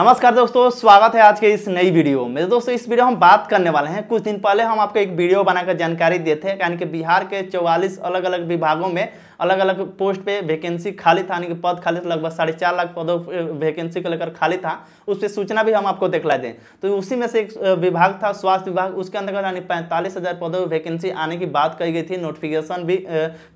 नमस्कार दोस्तों स्वागत है आज के इस नई वीडियो में तो दोस्तों इस वीडियो हम बात करने वाले हैं कुछ दिन पहले हम आपको एक वीडियो बनाकर जानकारी दिए थे यानी कि बिहार के 44 अलग अलग विभागों में अलग अलग पोस्ट पे वैकेंसी खाली था यानी कि पद खाली था लगभग साढ़े चार लाख पदों वैकेंसी को लेकर खाली था उस पर सूचना भी हम आपको दिखला दें तो उसी में से एक विभाग था स्वास्थ्य विभाग उसके अंतर्गत यानी पैंतालीस हज़ार पदों वैकेंसी आने की बात कही गई थी नोटिफिकेशन भी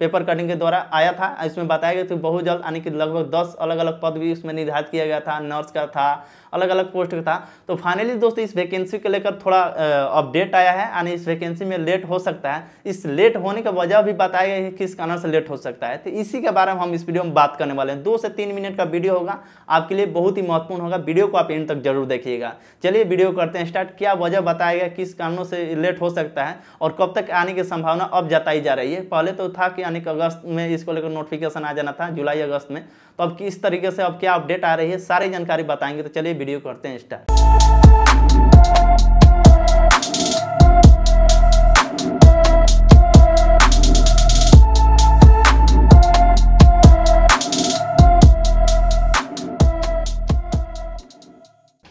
पेपर कटिंग के द्वारा आया था इसमें बताया गया था बहुत जल्द यानी कि लगभग दस अलग अलग पद भी उसमें निर्धारित किया गया था नर्स का था अलग अलग पोस्ट का था तो फाइनली दोस्तों इस वैकेंसी को लेकर थोड़ा अपडेट आया है यानी इस वैकेंसी में लेट हो सकता है इस लेट होने का वजह भी बताया गया कि किस कारण से लेट हो सकता है तो इसी के बारे में हम इस वीडियो में बात करने वाले हैं दो से तीन मिनट का वीडियो होगा आपके लिए बहुत ही महत्वपूर्ण होगा वीडियो को आप एंड तक जरूर देखिएगा चलिए वीडियो करते हैं स्टार्ट क्या वजह बताया गया किस कारणों से लेट हो सकता है और कब तक आने की संभावना अब जताई जा रही है पहले तो था कि यानी अगस्त में इसको लेकर नोटिफिकेशन आ जाना था जुलाई अगस्त में तो अब किस तरीके से अब क्या अपडेट आ रही है सारी जानकारी बताएंगे तो चलिए वीडियो करते हैं स्टार्ट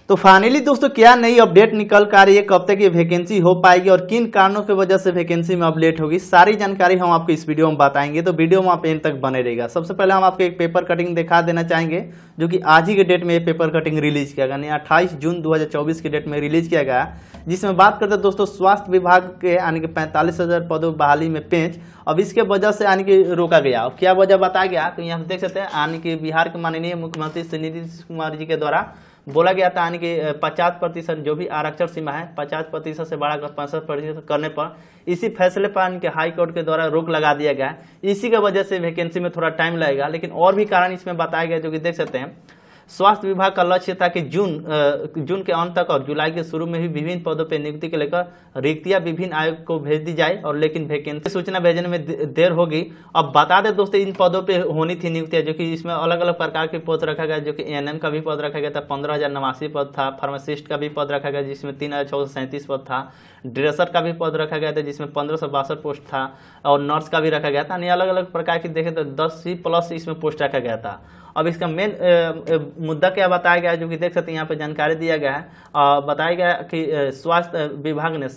तो फाइनली दोस्तों क्या नई अपडेट निकल कर रही है कब तक ये वैकेंसी हो पाएगी और किन कारणों की वजह से वैकेंसी में अपडेट होगी सारी जानकारी हम आपको इस वीडियो में बताएंगे तो वीडियो में आप एंड तक बने रहेगा सबसे पहले हम आपको एक पेपर कटिंग दिखा देना चाहेंगे जो कि आज ही के डेट में ये पेपर कटिंग रिलीज किया गया अट्ठाईस जून दो के डेट में रिलीज किया गया जिसमें बात करते दोस्तों स्वास्थ्य विभाग के यानी कि पैंतालीस हज़ार पदों बहाली में पेंच अब इसके वजह से यानी कि रोका गया और क्या वजह बताया गया तो यहाँ देख सकते हैं यानी कि बिहार के माननीय मुख्यमंत्री नीतीश कुमार जी के द्वारा बोला गया था यानी कि पचास प्रतिशत जो भी आरक्षण सीमा है पचास प्रतिशत से बढ़ाकर पैंसठ प्रतिशत करने पर इसी फैसले पर यानी कि हाई कोर्ट के द्वारा रोक लगा दिया गया है इसी के वजह से वैकेंसी में थोड़ा टाइम लगेगा लेकिन और भी कारण इसमें बताया गया जो कि देख सकते हैं स्वास्थ्य विभाग का लक्ष्य था कि जून जून के अंत तक और जुलाई के शुरू में भी विभिन्न पदों पर नियुक्ति के लेकर रिक्तियां विभिन्न आयोग को भेज दी जाए और लेकिन वैकेंसी सूचना भेजने में देर होगी अब बता दें दोस्तों इन पदों पर होनी थी नियुक्तियाँ जो कि इसमें अलग अलग प्रकार के पद रखा गया जो कि एन का भी पद रखा गया था पंद्रह पद था फार्मासिस्ट का भी पद रखा गया जिसमें तीन पद था ड्रेसर का भी पद रखा गया था जिसमें पंद्रह पोस्ट था और नर्स का भी रखा गया था यानी अलग अलग प्रकार की देखें तो दस सी प्लस इसमें पोस्ट रखा गया था अब इसका मेन मुद्दा क्या बताया गया है जो कि देख सकते हैं यहाँ पे जानकारी दिया गया है बताया गया कि स्वास्थ्य विभाग ने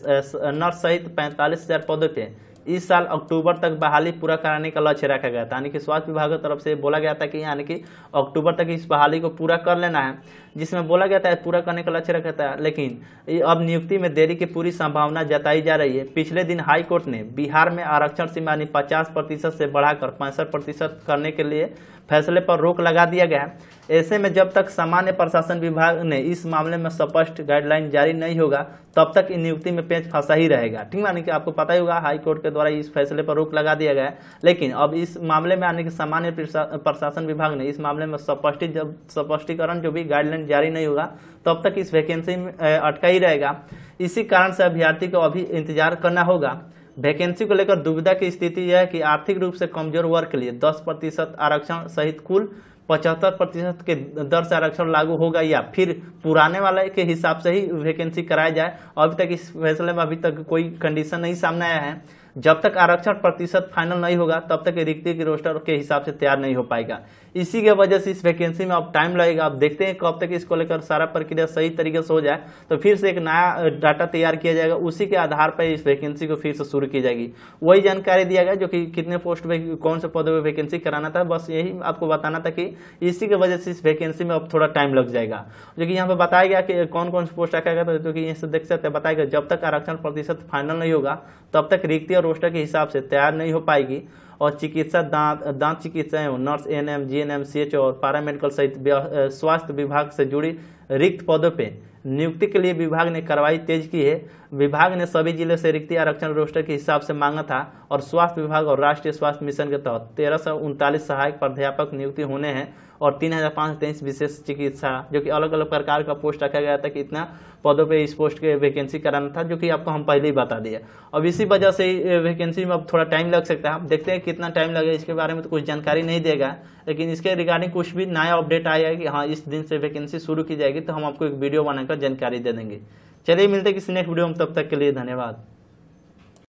नर्स सहित पैंतालीस हज़ार पदों पर इस साल अक्टूबर तक बहाली पूरा कराने का लक्ष्य रखा गया था यानी कि स्वास्थ्य विभाग की तरफ से बोला गया था कि यानी कि अक्टूबर तक इस बहाली को पूरा कर लेना है जिसमें बोला गया था पूरा करने का लक्ष्य रखा था लेकिन अब नियुक्ति में देरी की पूरी संभावना जताई जा रही है पिछले दिन हाईकोर्ट ने बिहार में आरक्षण सीमा यानी पचास प्रतिशत से बढ़ाकर पैंसठ प्रतिशत करने के लिए फैसले पर रोक लगा दिया गया ऐसे में जब तक सामान्य प्रशासन विभाग ने इस मामले में स्पष्ट गाइडलाइन जारी नहीं होगा तब तक नियुक्ति में पेच फंसा ही रहेगा ठीक यानी कि आपको पता ही होगा हाईकोर्ट के के द्वारा इस फैसले पर रोक लगा दिया गया लेकिन अब इस मामले में आने के सामान्य प्रशासन विभाग ने इस मामले में स्पष्टी जब स्पष्टीकरण जो भी गाइडलाइन जारी नहीं होगा तब तो तक इस वैकेंसी में अटका ही रहेगा इसी कारण से अभ्यर्थी को अभी इंतजार करना होगा वैकेंसी को लेकर दुविधा की स्थिति यह है कि आर्थिक रूप से कमजोर वर्ग के लिए 10 प्रतिशत आरक्षण सहित कुल पचहत्तर प्रतिशत के दर से आरक्षण लागू होगा या फिर पुराने वाले के हिसाब से ही वैकेंसी कराया जाए अभी तक इस फैसले में अभी तक कोई कंडीशन नहीं सामने आया है जब तक आरक्षण प्रतिशत फाइनल नहीं होगा तब तक रिक्ति के रोस्टर के हिसाब से तैयार नहीं हो पाएगा इसी के वजह से इस वैकेंसी में आप टाइम लगेगा आप देखते हैं कब तक इसको लेकर सारा प्रक्रिया सही तरीके से हो जाए तो फिर से एक नया डाटा तैयार किया जाएगा उसी के आधार पर इस वैकेंसी को फिर से शुरू की जाएगी वही जानकारी दिया गया जो कि कितने पोस्ट पर कौन से पदों पर वैकेंसी कराना था बस यही आपको बताना था कि इसी के वजह से इस वैकेंसी में अब थोड़ा टाइम लग जाएगा जो कि यहाँ पर बताया गया कि कौन कौन से पोस्ट रखा गया था जो कि यहाँ देख सकते हैं बताया गया जब तक आरक्षण प्रतिशत फाइनल नहीं होगा तब तक रिक्ति और रोस्टर के हिसाब से तैयार नहीं हो पाएगी और चिकित्सा दांत दांत चिकित्सा एवं nurse N M G N M C H और पारा सहित स्वास्थ्य विभाग से जुड़ी रिक्त पदों पे नियुक्ति के लिए विभाग ने कार्रवाई तेज की है विभाग ने सभी जिले से रिक्ति आरक्षण रोस्टर के हिसाब से मांगा था और स्वास्थ्य विभाग और राष्ट्रीय स्वास्थ्य मिशन के तहत तेरह सौ उनतालीस सहायक प्राध्यापक नियुक्ति होने हैं और तीन हज़ार पाँच सौ तेईस विशेष चिकित्सा जो कि अलग अलग प्रकार का पोस्ट रखा गया था कि इतना पदों पे इस पोस्ट के वैकेंसी कराना था जो कि आपको हम पहले ही बता दिया अब इसी वजह से वैकेंसी में अब थोड़ा टाइम लग सकता है देखते हैं कितना टाइम लगेगा इसके बारे में तो कुछ जानकारी नहीं देगा लेकिन इसके रिगार्डिंग कुछ भी नया अपडेट आया कि हाँ इस दिन से वैकेंसी शुरू की जाएगी तो हम आपको एक वीडियो बनाकर जानकारी दे देंगे चलिए मिलते किसी नेक्स्ट वीडियो में तब तक के लिए धन्यवाद